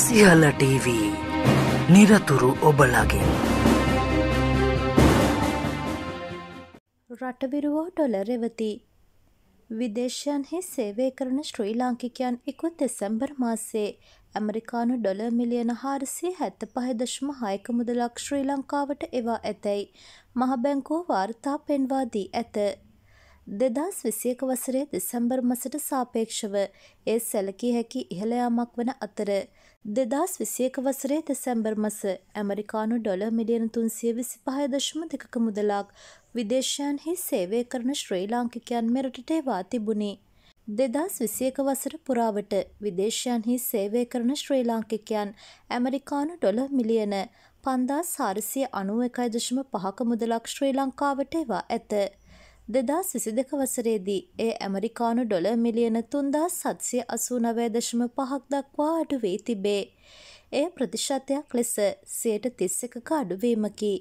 සියල TV නිරතුරු ඔබලගෙන් රටබිරුවෝ ඩොල රෙවති විදේශයන්හි සේවය කරන ශ්‍රී ලාංකිකයන් එකුත් දෙසැම්බර් මාසේ ඇමරිකානු ඩොල මිලියන හාරසිය හැත්ත පහදශම හයක මුදලක් ශ්‍රී ලංකාවට එවා ඇතැයි මහබැංකෝ වාර්තා පෙන්වාදී ඇත දෙදස් විසියක වසරේ දෙසැම්බර් මසට සාපේක්ෂව ඒ සැලකී හැකි ඉහළයාමක් වන අතර දෙදස් විසියක වසරේ දෙසැම්බර් මස ඇමරිකානු ඩොල මිලියන තුන්සිය විසි පහය දශම දෙකක මුදලාක් විදේශයන්හි සේවය කරන ශ්‍රී ලාංකිකයන් මෙරටට ඒවා තිබුණි. දෙදස් විසියක වසර පුරාවට විදේශයන්හි සේවය කරන ශ්‍රී ලාංකිකයන් ඇමරිකානු ඩොල මිලියන පන්දා සාරසිය අනුව එකයි දශම පහක මුදලක් ශ්‍රී ලංකාවට ඒවා ඇත. දෙදා සිසිදක වසරේදී ඒ ඇමරිකානු ඩොල මිලියන තුන්දා සත්සය අසූනවේදශම පහක් දක්වා අඩුවී තිබේ. එය ප්‍රතිශතයක් ලෙස සයට තිස්සකක අඩුවීමකි.